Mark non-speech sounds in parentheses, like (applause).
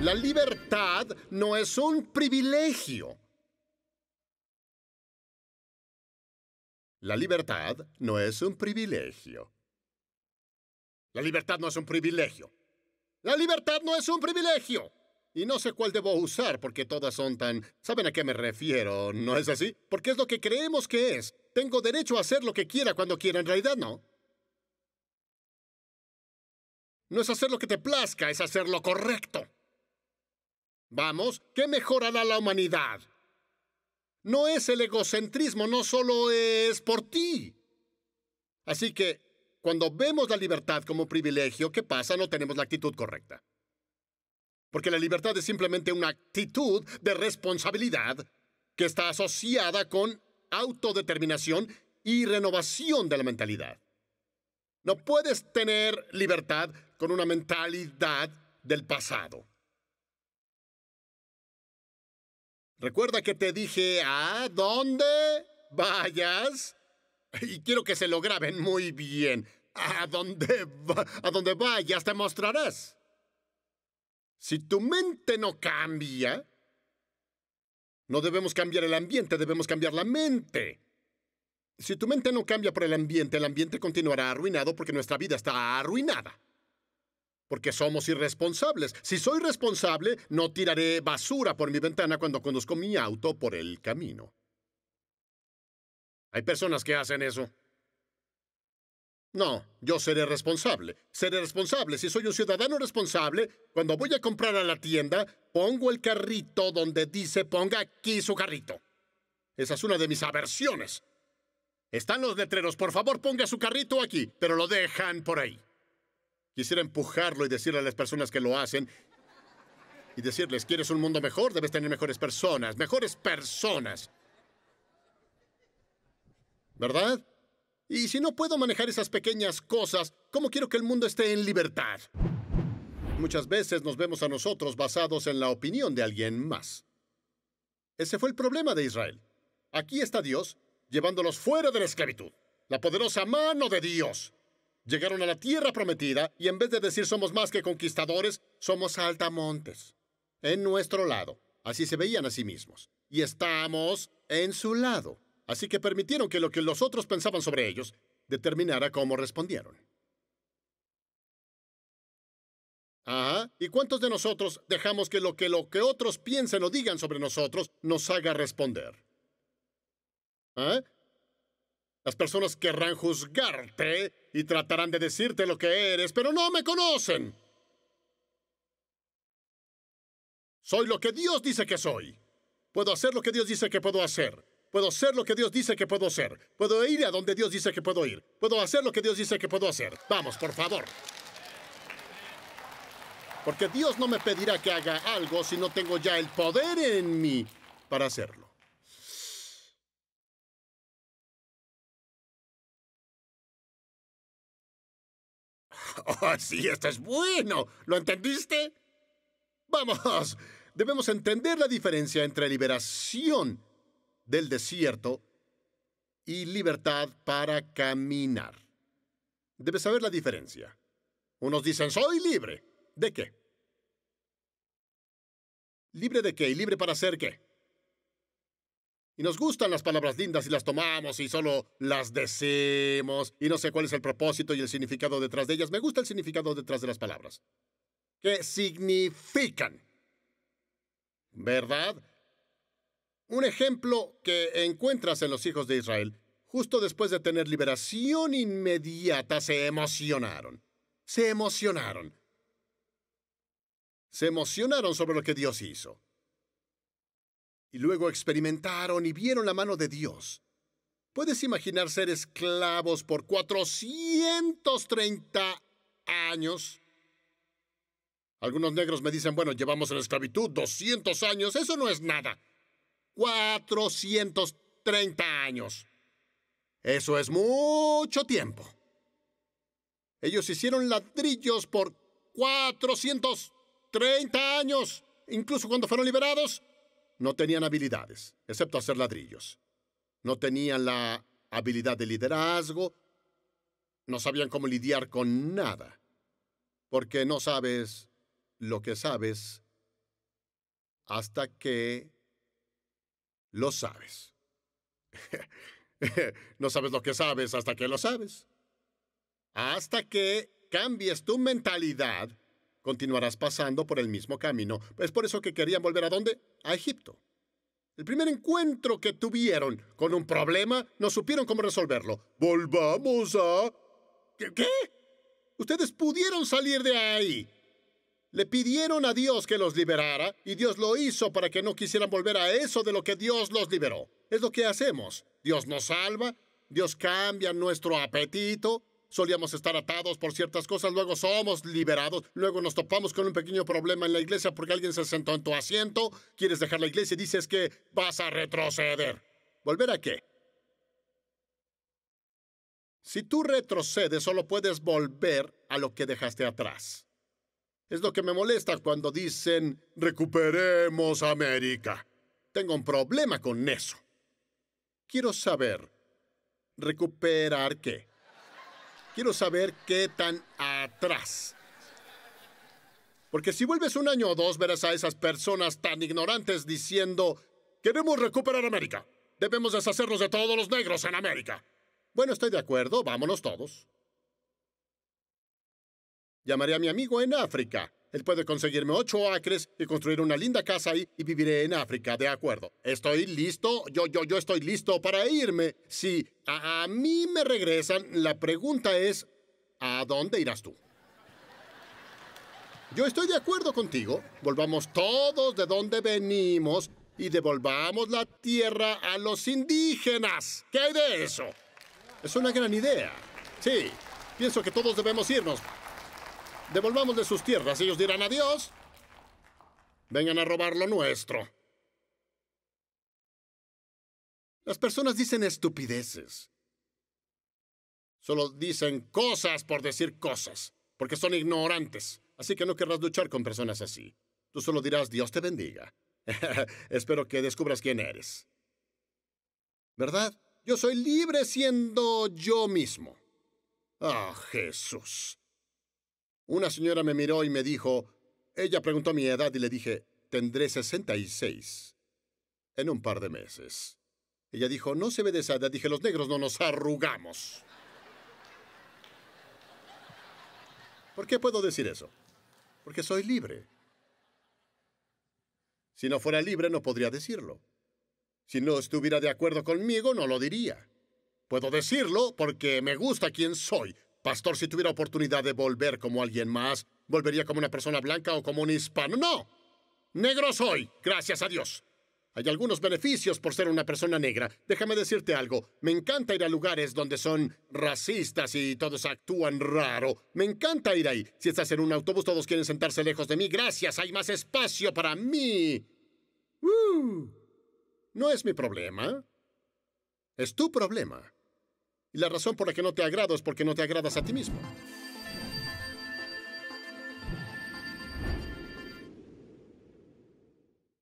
La libertad no es un privilegio. La libertad no es un privilegio. La libertad no es un privilegio. La libertad no es un privilegio. Y no sé cuál debo usar porque todas son tan... ¿Saben a qué me refiero? ¿No es así? Porque es lo que creemos que es. Tengo derecho a hacer lo que quiera cuando quiera. En realidad no. No es hacer lo que te plazca, es hacer lo correcto. Vamos, qué mejorará la humanidad. No es el egocentrismo, no solo es por ti. Así que, cuando vemos la libertad como privilegio, ¿qué pasa? No tenemos la actitud correcta. Porque la libertad es simplemente una actitud de responsabilidad que está asociada con autodeterminación y renovación de la mentalidad. No puedes tener libertad con una mentalidad del pasado. Recuerda que te dije a dónde vayas. Y quiero que se lo graben muy bien. A dónde a vayas te mostrarás. Si tu mente no cambia, no debemos cambiar el ambiente, debemos cambiar la mente. Si tu mente no cambia por el ambiente, el ambiente continuará arruinado porque nuestra vida está arruinada porque somos irresponsables. Si soy responsable, no tiraré basura por mi ventana cuando conduzco mi auto por el camino. Hay personas que hacen eso. No, yo seré responsable. Seré responsable. Si soy un ciudadano responsable, cuando voy a comprar a la tienda, pongo el carrito donde dice ponga aquí su carrito. Esa es una de mis aversiones. Están los letreros, por favor ponga su carrito aquí, pero lo dejan por ahí. Quisiera empujarlo y decirle a las personas que lo hacen y decirles, ¿quieres un mundo mejor? Debes tener mejores personas, mejores personas. ¿Verdad? Y si no puedo manejar esas pequeñas cosas, ¿cómo quiero que el mundo esté en libertad? Muchas veces nos vemos a nosotros basados en la opinión de alguien más. Ese fue el problema de Israel. Aquí está Dios llevándolos fuera de la esclavitud. La poderosa mano de Dios. Llegaron a la tierra prometida y en vez de decir somos más que conquistadores, somos altamontes. En nuestro lado. Así se veían a sí mismos. Y estamos en su lado. Así que permitieron que lo que los otros pensaban sobre ellos determinara cómo respondieron. Ah, ¿Y cuántos de nosotros dejamos que lo que, lo que otros piensen o digan sobre nosotros nos haga responder? ¿Ah? Las personas querrán juzgarte y tratarán de decirte lo que eres, pero no me conocen. Soy lo que Dios dice que soy. Puedo hacer lo que Dios dice que puedo hacer. Puedo ser lo que Dios dice que puedo ser. Puedo ir a donde Dios dice que puedo ir. Puedo hacer lo que Dios dice que puedo hacer. Vamos, por favor. Porque Dios no me pedirá que haga algo si no tengo ya el poder en mí para hacerlo. ¡Ah, sí, esto es bueno! ¿Lo entendiste? Vamos, debemos entender la diferencia entre liberación del desierto y libertad para caminar. Debes saber la diferencia. Unos dicen, soy libre. ¿De qué? ¿Libre de qué? ¿Libre para hacer qué? Y nos gustan las palabras lindas y las tomamos y solo las decimos. Y no sé cuál es el propósito y el significado detrás de ellas. Me gusta el significado detrás de las palabras. ¿Qué significan? ¿Verdad? Un ejemplo que encuentras en los hijos de Israel, justo después de tener liberación inmediata, se emocionaron. Se emocionaron. Se emocionaron sobre lo que Dios hizo y luego experimentaron y vieron la mano de Dios. ¿Puedes imaginar ser esclavos por 430 años? Algunos negros me dicen, bueno, llevamos en esclavitud 200 años, eso no es nada. 430 años. Eso es mucho tiempo. Ellos hicieron ladrillos por 430 años, incluso cuando fueron liberados, no tenían habilidades, excepto hacer ladrillos. No tenían la habilidad de liderazgo, no sabían cómo lidiar con nada, porque no sabes lo que sabes hasta que lo sabes. (laughs) no sabes lo que sabes hasta que lo sabes. Hasta que cambies tu mentalidad continuarás pasando por el mismo camino. Es por eso que querían volver a dónde? A Egipto. El primer encuentro que tuvieron con un problema, no supieron cómo resolverlo. Volvamos a... ¿Qué? ¿Qué? Ustedes pudieron salir de ahí. Le pidieron a Dios que los liberara y Dios lo hizo para que no quisieran volver a eso de lo que Dios los liberó. Es lo que hacemos. Dios nos salva, Dios cambia nuestro apetito, Solíamos estar atados por ciertas cosas, luego somos liberados, luego nos topamos con un pequeño problema en la iglesia porque alguien se sentó en tu asiento, quieres dejar la iglesia y dices que vas a retroceder. ¿Volver a qué? Si tú retrocedes, solo puedes volver a lo que dejaste atrás. Es lo que me molesta cuando dicen, recuperemos América. Tengo un problema con eso. Quiero saber, ¿recuperar qué? Quiero saber qué tan atrás. Porque si vuelves un año o dos, verás a esas personas tan ignorantes diciendo, queremos recuperar América. Debemos deshacernos de todos los negros en América. Bueno, estoy de acuerdo, vámonos todos. Llamaré a mi amigo en África. Él puede conseguirme ocho acres y construir una linda casa ahí y viviré en África, de acuerdo. Estoy listo, yo, yo, yo estoy listo para irme. Si a mí me regresan, la pregunta es, ¿a dónde irás tú? Yo estoy de acuerdo contigo. Volvamos todos de donde venimos y devolvamos la tierra a los indígenas. ¿Qué hay de eso? Es una gran idea. Sí, pienso que todos debemos irnos. Devolvamos de sus tierras, ellos dirán adiós. Vengan a robar lo nuestro. Las personas dicen estupideces. Solo dicen cosas por decir cosas, porque son ignorantes. Así que no querrás luchar con personas así. Tú solo dirás, Dios te bendiga. (laughs) Espero que descubras quién eres. ¿Verdad? Yo soy libre siendo yo mismo. Ah, Jesús. Una señora me miró y me dijo, ella preguntó mi edad y le dije, tendré 66 en un par de meses. Ella dijo, no se ve de Dije, los negros no nos arrugamos. ¿Por qué puedo decir eso? Porque soy libre. Si no fuera libre, no podría decirlo. Si no estuviera de acuerdo conmigo, no lo diría. Puedo decirlo porque me gusta quien soy. Pastor, si tuviera oportunidad de volver como alguien más, ¿volvería como una persona blanca o como un hispano? No. Negro soy, gracias a Dios. Hay algunos beneficios por ser una persona negra. Déjame decirte algo. Me encanta ir a lugares donde son racistas y todos actúan raro. Me encanta ir ahí. Si estás en un autobús, todos quieren sentarse lejos de mí. Gracias, hay más espacio para mí. Uh, no es mi problema. Es tu problema. Y la razón por la que no te agrado es porque no te agradas a ti mismo.